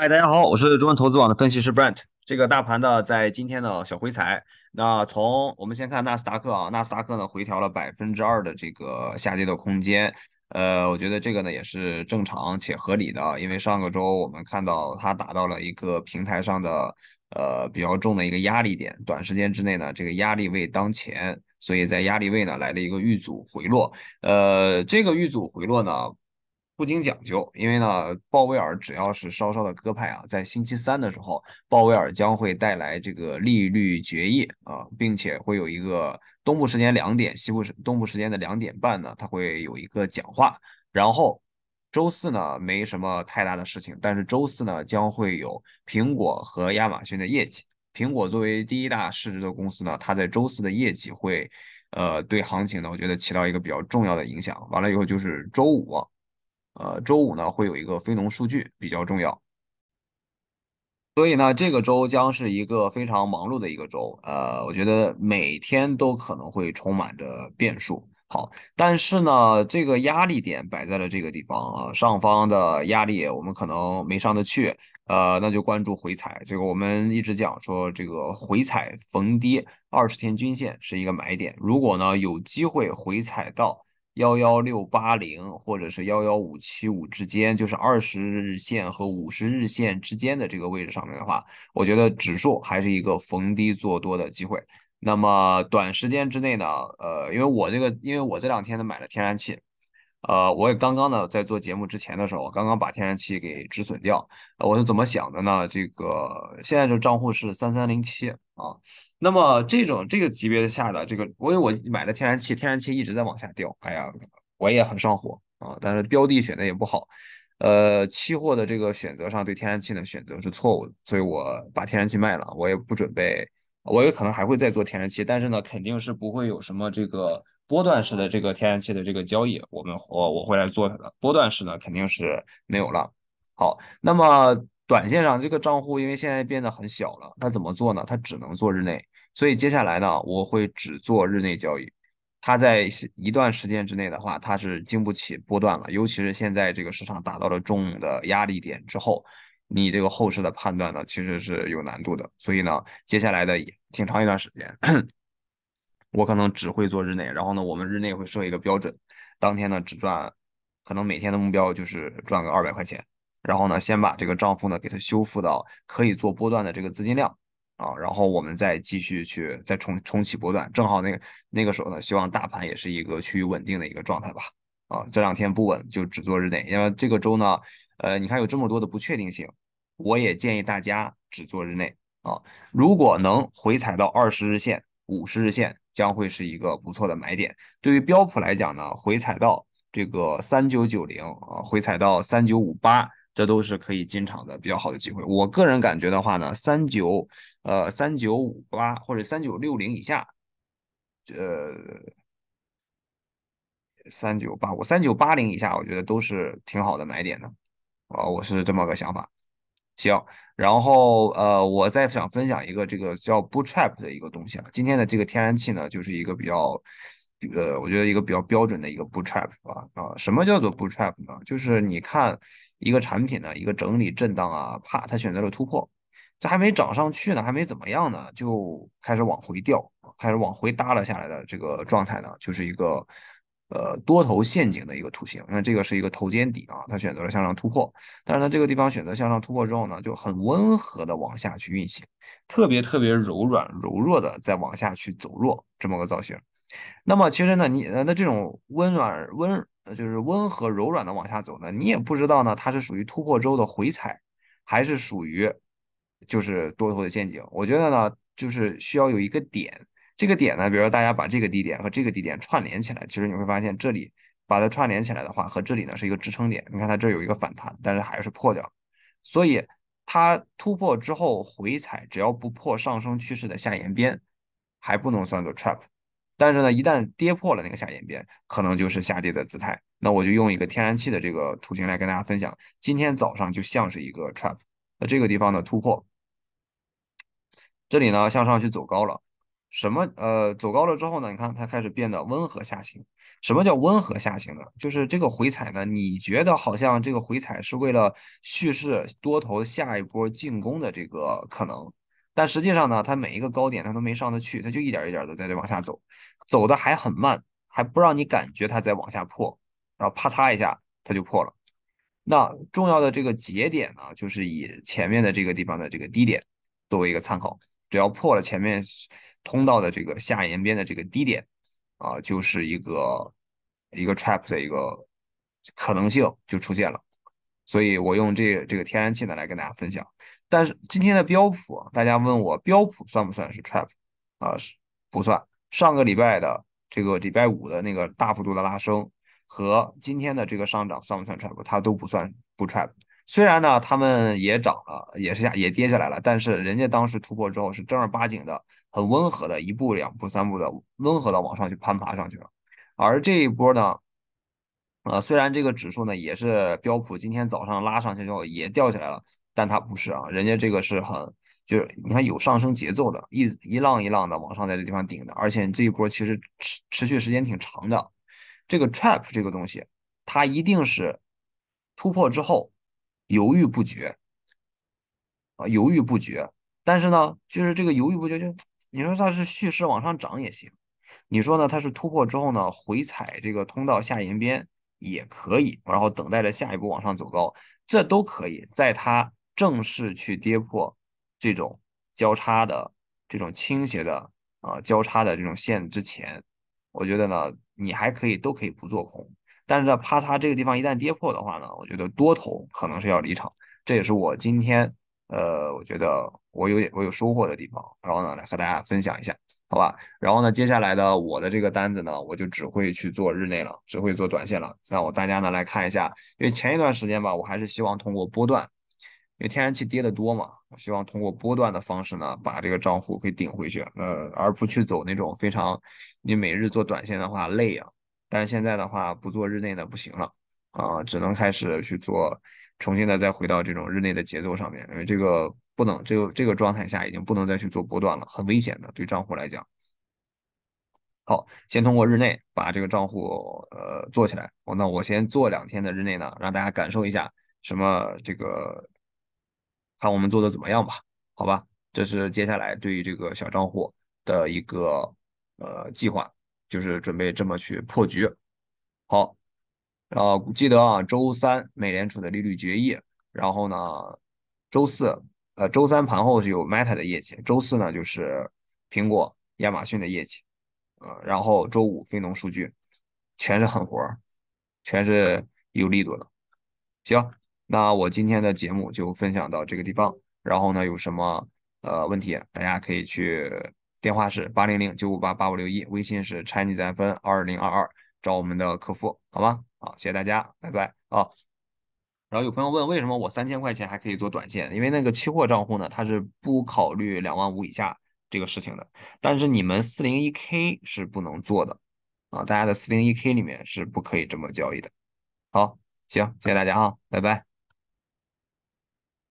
嗨，大家好，我是中文投资网的分析师 Brent。这个大盘的在今天的小回踩，那从我们先看纳斯达克啊，纳斯达克呢回调了百分之二的这个下跌的空间，呃，我觉得这个呢也是正常且合理的，因为上个周我们看到它达到了一个平台上的呃比较重的一个压力点，短时间之内呢这个压力位当前，所以在压力位呢来了一个遇阻回落，呃，这个遇阻回落呢。不仅讲究，因为呢，鲍威尔只要是稍稍的鸽派啊，在星期三的时候，鲍威尔将会带来这个利率决议啊，并且会有一个东部时间两点，西部时东部时间的两点半呢，他会有一个讲话。然后周四呢，没什么太大的事情，但是周四呢，将会有苹果和亚马逊的业绩。苹果作为第一大市值的公司呢，它在周四的业绩会，呃，对行情呢，我觉得起到一个比较重要的影响。完了以后就是周五。呃，周五呢会有一个非农数据比较重要，所以呢这个周将是一个非常忙碌的一个周。呃，我觉得每天都可能会充满着变数。好，但是呢这个压力点摆在了这个地方啊，上方的压力我们可能没上得去，呃，那就关注回踩。这个我们一直讲说这个回踩逢低二十天均线是一个买点，如果呢有机会回踩到。幺幺六八零或者是幺幺五七五之间，就是二十日线和五十日线之间的这个位置上面的话，我觉得指数还是一个逢低做多的机会。那么短时间之内呢，呃，因为我这个，因为我这两天呢买了天然气，呃，我也刚刚呢在做节目之前的时候，刚刚把天然气给止损掉。我是怎么想的呢？这个现在这账户是三三零七。啊，那么这种这个级别的下的这个，因为我买的天然气，天然气一直在往下掉，哎呀，我也很上火啊。但是标的选的也不好，呃，期货的这个选择上对天然气的选择是错误的，所以我把天然气卖了。我也不准备，我有可能还会再做天然气，但是呢，肯定是不会有什么这个波段式的这个天然气的这个交易，我们我我会来做它的波段式呢，肯定是没有了。好，那么。短线上这个账户因为现在变得很小了，它怎么做呢？它只能做日内，所以接下来呢，我会只做日内交易。它在一段时间之内的话，它是经不起波段了，尤其是现在这个市场达到了重的压力点之后，你这个后市的判断呢，其实是有难度的。所以呢，接下来的挺长一段时间，我可能只会做日内。然后呢，我们日内会设一个标准，当天呢只赚，可能每天的目标就是赚个二百块钱。然后呢，先把这个账户呢给它修复到可以做波段的这个资金量啊，然后我们再继续去再重重启波段。正好那个那个时候呢，希望大盘也是一个趋于稳定的一个状态吧啊。这两天不稳，就只做日内，因为这个周呢，呃，你看有这么多的不确定性，我也建议大家只做日内啊。如果能回踩到二十日线、五十日线，将会是一个不错的买点。对于标普来讲呢，回踩到这个三九九零啊，回踩到三九五八。这都是可以进场的比较好的机会。我个人感觉的话呢，三九，呃，三九五八或者三九六零以下，呃，三九八五、三九八零以下，我觉得都是挺好的买点的。啊，我是这么个想法。行，然后呃，我再想分享一个这个叫 Bootstrap 的一个东西了。今天的这个天然气呢，就是一个比较。呃，我觉得一个比较标准的一个 o trap 吧，啊，什么叫做 o trap 呢？就是你看一个产品呢，一个整理震荡啊，啪，它选择了突破，这还没涨上去呢，还没怎么样呢，就开始往回掉，开始往回耷拉下来的这个状态呢，就是一个呃多头陷阱的一个图形。那这个是一个头肩底啊，它选择了向上突破，但是它这个地方选择向上突破之后呢，就很温和的往下去运行，特别特别柔软、柔弱的在往下去走弱这么个造型。那么其实呢，你那这种温暖温就是温和柔软的往下走呢，你也不知道呢，它是属于突破之后的回踩，还是属于就是多头的陷阱？我觉得呢，就是需要有一个点，这个点呢，比如说大家把这个低点和这个低点串联起来，其实你会发现这里把它串联起来的话，和这里呢是一个支撑点。你看它这有一个反弹，但是还是破掉，所以它突破之后回踩，只要不破上升趋势的下沿边，还不能算作 trap。但是呢，一旦跌破了那个下沿边，可能就是下跌的姿态。那我就用一个天然气的这个图形来跟大家分享。今天早上就像是一个 trap，那这个地方的突破，这里呢向上去走高了。什么？呃，走高了之后呢？你看它开始变得温和下行。什么叫温和下行呢？就是这个回踩呢，你觉得好像这个回踩是为了蓄势多头下一波进攻的这个可能。但实际上呢，它每一个高点它都没上得去，它就一点一点的在这往下走，走的还很慢，还不让你感觉它在往下破，然后啪嚓一下它就破了。那重要的这个节点呢，就是以前面的这个地方的这个低点作为一个参考，只要破了前面通道的这个下沿边的这个低点，啊，就是一个一个 trap 的一个可能性就出现了。所以我用这这个天然气呢来跟大家分享，但是今天的标普，大家问我标普算不算是 trap 啊？是不算。上个礼拜的这个礼拜五的那个大幅度的拉升和今天的这个上涨算不算 trap？它都不算不 trap。虽然呢他们也涨了，也是下也跌下来了，但是人家当时突破之后是正儿八经的，很温和的，一步两步三步的温和的往上去攀爬上去了，而这一波呢。呃，虽然这个指数呢也是标普今天早上拉上去之后也掉下来了，但它不是啊，人家这个是很就是你看有上升节奏的，一一浪一浪的往上在这地方顶的，而且这一波其实持持续时间挺长的。这个 trap 这个东西，它一定是突破之后犹豫不决啊，犹豫不决。但是呢，就是这个犹豫不决，就你说它是蓄势往上涨也行，你说呢它是突破之后呢回踩这个通道下沿边。也可以，然后等待着下一步往上走高，这都可以。在它正式去跌破这种交叉的这种倾斜的啊交叉的这种线之前，我觉得呢，你还可以都可以不做空。但是在啪嚓这个地方一旦跌破的话呢，我觉得多头可能是要离场。这也是我今天呃，我觉得我有点我有收获的地方，然后呢来和大家分享一下。好吧，然后呢，接下来的我的这个单子呢，我就只会去做日内了，只会做短线了。那我大家呢来看一下，因为前一段时间吧，我还是希望通过波段，因为天然气跌的多嘛，我希望通过波段的方式呢，把这个账户给顶回去，呃，而不去走那种非常你每日做短线的话累啊。但是现在的话，不做日内呢不行了。啊，只能开始去做，重新的再回到这种日内的节奏上面，因为这个不能这个这个状态下已经不能再去做波段了，很危险的对账户来讲。好，先通过日内把这个账户呃做起来，那我先做两天的日内呢，让大家感受一下什么这个，看我们做的怎么样吧，好吧？这是接下来对于这个小账户的一个呃计划，就是准备这么去破局。好。呃，记得啊，周三美联储的利率决议，然后呢，周四，呃，周三盘后是有 Meta 的业绩，周四呢就是苹果、亚马逊的业绩，呃，然后周五非农数据，全是狠活儿，全是有力度的。行，那我今天的节目就分享到这个地方，然后呢有什么呃问题，大家可以去电话是八零零九五八八五六一，微信是 Chinese 分二零二二找我们的客服，好吗？好，谢谢大家，拜拜啊！然后有朋友问，为什么我三千块钱还可以做短线？因为那个期货账户呢，它是不考虑两万五以下这个事情的。但是你们四零一 K 是不能做的啊，大家在四零一 K 里面是不可以这么交易的。好，行，谢谢大家啊，拜拜。